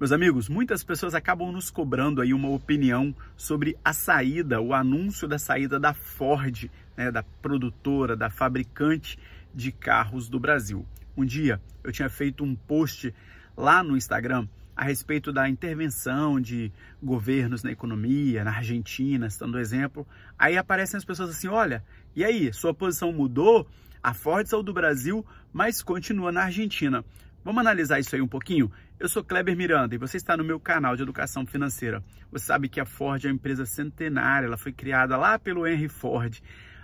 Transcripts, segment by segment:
Meus amigos, muitas pessoas acabam nos cobrando aí uma opinião sobre a saída, o anúncio da saída da Ford, né, da produtora, da fabricante de carros do Brasil. Um dia eu tinha feito um post lá no Instagram a respeito da intervenção de governos na economia, na Argentina, estando exemplo. Aí aparecem as pessoas assim: olha, e aí, sua posição mudou? A Ford saiu do Brasil, mas continua na Argentina. Vamos analisar isso aí um pouquinho? Eu sou Kleber Miranda e você está no meu canal de educação financeira. Você sabe que a Ford é uma empresa centenária, ela foi criada lá pelo Henry Ford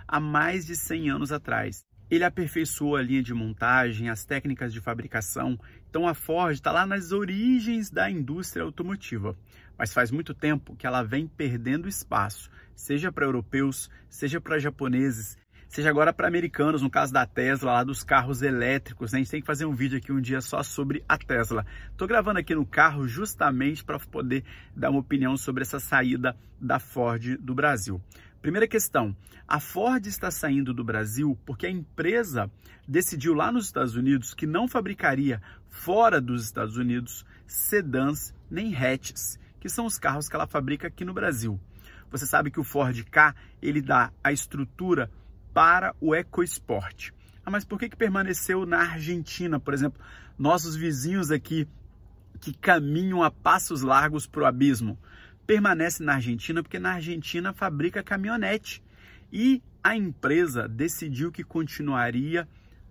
há mais de 100 anos atrás. Ele aperfeiçoou a linha de montagem, as técnicas de fabricação, então a Ford está lá nas origens da indústria automotiva. Mas faz muito tempo que ela vem perdendo espaço, seja para europeus, seja para japoneses, seja agora para americanos, no caso da Tesla, lá dos carros elétricos. Né? A gente tem que fazer um vídeo aqui um dia só sobre a Tesla. Estou gravando aqui no carro justamente para poder dar uma opinião sobre essa saída da Ford do Brasil. Primeira questão: a Ford está saindo do Brasil porque a empresa decidiu lá nos Estados Unidos que não fabricaria fora dos Estados Unidos sedãs nem hatches, que são os carros que ela fabrica aqui no Brasil. Você sabe que o Ford K ele dá a estrutura para o ecoesporte. Ah, mas por que, que permaneceu na Argentina, por exemplo? Nossos vizinhos aqui que caminham a passos largos para o abismo permanece na Argentina porque na Argentina fabrica caminhonete e a empresa decidiu que continuaria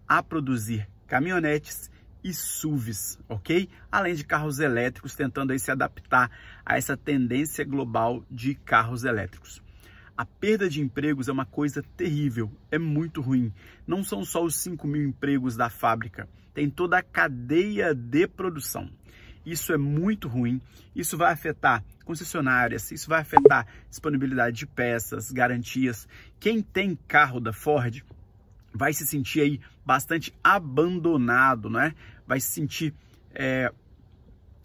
a produzir caminhonetes e SUVs, ok? Além de carros elétricos, tentando se adaptar a essa tendência global de carros elétricos. A perda de empregos é uma coisa terrível, é muito ruim. Não são só os 5 mil empregos da fábrica, tem toda a cadeia de produção. Isso é muito ruim, isso vai afetar concessionárias, isso vai afetar disponibilidade de peças, garantias. Quem tem carro da Ford vai se sentir aí bastante abandonado, né? Vai se sentir, é,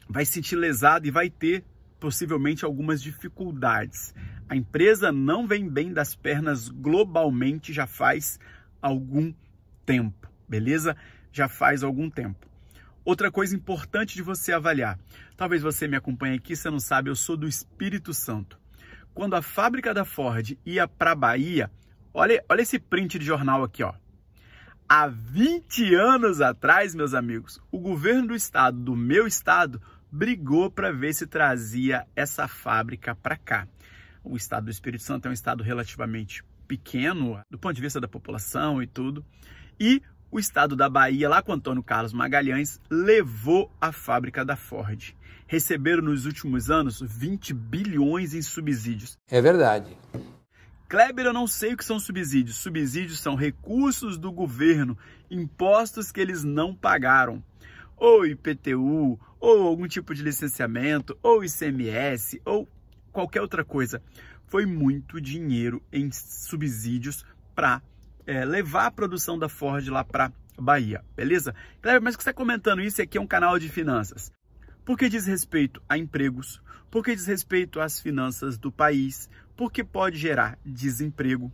vai se sentir lesado e vai ter possivelmente algumas dificuldades. A empresa não vem bem das pernas globalmente já faz algum tempo, beleza? Já faz algum tempo. Outra coisa importante de você avaliar. Talvez você me acompanhe aqui, você não sabe, eu sou do Espírito Santo. Quando a fábrica da Ford ia para Bahia, olha, olha esse print de jornal aqui, ó. Há 20 anos atrás, meus amigos, o governo do estado, do meu estado, brigou para ver se trazia essa fábrica para cá o estado do Espírito Santo é um estado relativamente pequeno do ponto de vista da população e tudo. E o estado da Bahia, lá com Antônio Carlos Magalhães, levou a fábrica da Ford. Receberam nos últimos anos 20 bilhões em subsídios. É verdade. Kleber, eu não sei o que são subsídios. Subsídios são recursos do governo, impostos que eles não pagaram. Ou IPTU, ou algum tipo de licenciamento, ou ICMS, ou qualquer outra coisa. Foi muito dinheiro em subsídios para é, levar a produção da Ford lá para Bahia, beleza? Cleber, mas que você está comentando isso aqui é um canal de finanças. Porque diz respeito a empregos, porque diz respeito às finanças do país, porque pode gerar desemprego,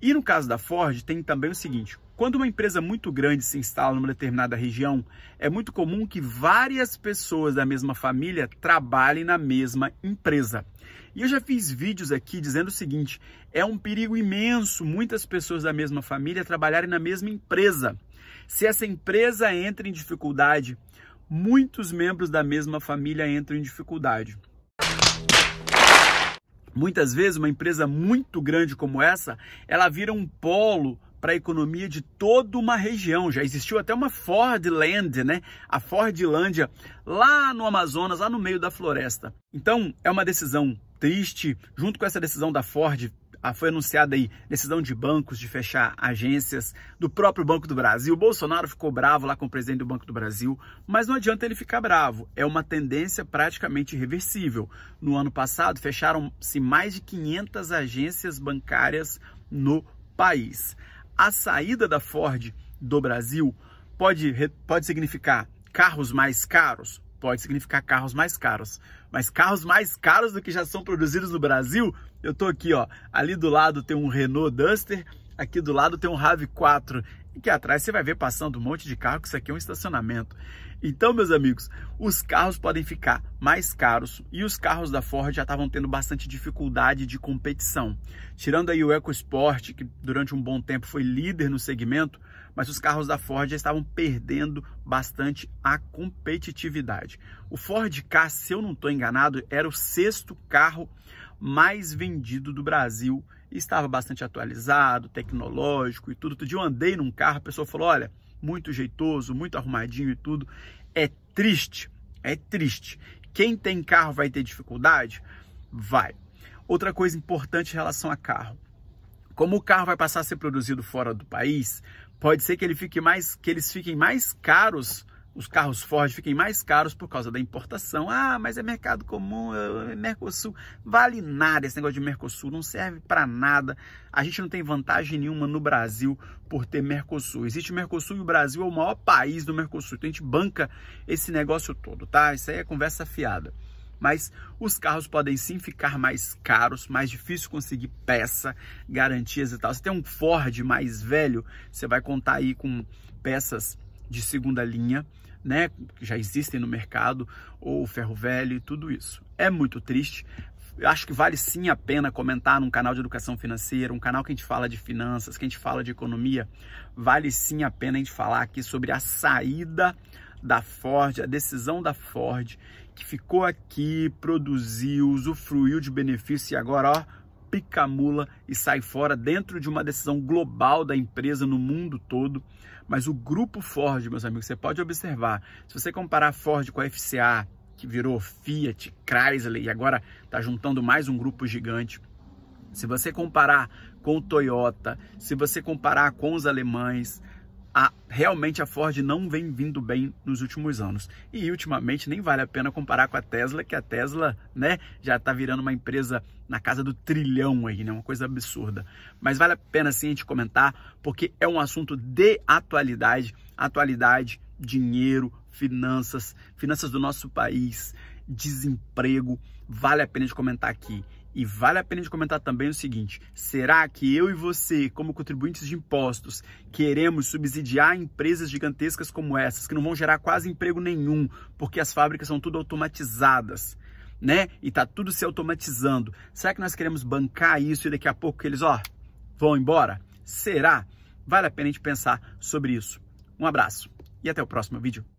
e no caso da Ford, tem também o seguinte: quando uma empresa muito grande se instala numa determinada região, é muito comum que várias pessoas da mesma família trabalhem na mesma empresa. E eu já fiz vídeos aqui dizendo o seguinte: é um perigo imenso muitas pessoas da mesma família trabalharem na mesma empresa. Se essa empresa entra em dificuldade, muitos membros da mesma família entram em dificuldade. Muitas vezes uma empresa muito grande como essa, ela vira um polo para a economia de toda uma região. Já existiu até uma Fordland, né? A Fordlândia lá no Amazonas, lá no meio da floresta. Então, é uma decisão triste, junto com essa decisão da Ford ah, foi anunciada aí decisão de bancos de fechar agências do próprio Banco do Brasil. O Bolsonaro ficou bravo lá com o presidente do Banco do Brasil, mas não adianta ele ficar bravo. É uma tendência praticamente irreversível. No ano passado, fecharam-se mais de 500 agências bancárias no país. A saída da Ford do Brasil pode, pode significar carros mais caros? pode significar carros mais caros. Mas carros mais caros do que já são produzidos no Brasil, eu tô aqui, ó. Ali do lado tem um Renault Duster, aqui do lado tem um RAV4 aqui que atrás você vai ver passando um monte de carro, que isso aqui é um estacionamento. Então, meus amigos, os carros podem ficar mais caros e os carros da Ford já estavam tendo bastante dificuldade de competição. Tirando aí o EcoSport, que durante um bom tempo foi líder no segmento, mas os carros da Ford já estavam perdendo bastante a competitividade. O Ford K, se eu não estou enganado, era o sexto carro mais vendido do Brasil. Estava bastante atualizado, tecnológico e tudo. Outro dia eu andei num carro, a pessoa falou: olha, muito jeitoso, muito arrumadinho e tudo. É triste, é triste. Quem tem carro vai ter dificuldade? Vai. Outra coisa importante em relação a carro. Como o carro vai passar a ser produzido fora do país, pode ser que ele fique mais que eles fiquem mais caros os carros Ford fiquem mais caros por causa da importação. Ah, mas é mercado comum, é, é Mercosul. Vale nada esse negócio de Mercosul, não serve para nada. A gente não tem vantagem nenhuma no Brasil por ter Mercosul. Existe Mercosul e o Brasil é o maior país do Mercosul. Então a gente banca esse negócio todo, tá? Isso aí é conversa fiada. Mas os carros podem sim ficar mais caros, mais difícil conseguir peça, garantias e tal. Se tem um Ford mais velho, você vai contar aí com peças de segunda linha, né, que já existem no mercado, ou ferro velho e tudo isso. É muito triste. Eu acho que vale sim a pena comentar num canal de educação financeira, um canal que a gente fala de finanças, que a gente fala de economia. Vale sim a pena a gente falar aqui sobre a saída da Ford, a decisão da Ford, que ficou aqui, produziu, usufruiu de benefício e agora, ó, pica a mula e sai fora dentro de uma decisão global da empresa no mundo todo. Mas o grupo Ford, meus amigos, você pode observar, se você comparar Ford com a FCA, que virou Fiat, Chrysler e agora está juntando mais um grupo gigante, se você comparar com o Toyota, se você comparar com os alemães, a, realmente a Ford não vem vindo bem nos últimos anos. E ultimamente nem vale a pena comparar com a Tesla, que a Tesla né, já está virando uma empresa na casa do trilhão aí, né, uma coisa absurda. Mas vale a pena sim a gente comentar, porque é um assunto de atualidade, atualidade, dinheiro, finanças, finanças do nosso país, desemprego, vale a pena de comentar aqui. E vale a pena de comentar também o seguinte: será que eu e você, como contribuintes de impostos, queremos subsidiar empresas gigantescas como essas, que não vão gerar quase emprego nenhum, porque as fábricas são tudo automatizadas? Né? E tá tudo se automatizando. Será que nós queremos bancar isso e daqui a pouco eles, ó, vão embora? Será? Vale a pena a gente pensar sobre isso. Um abraço e até o próximo vídeo.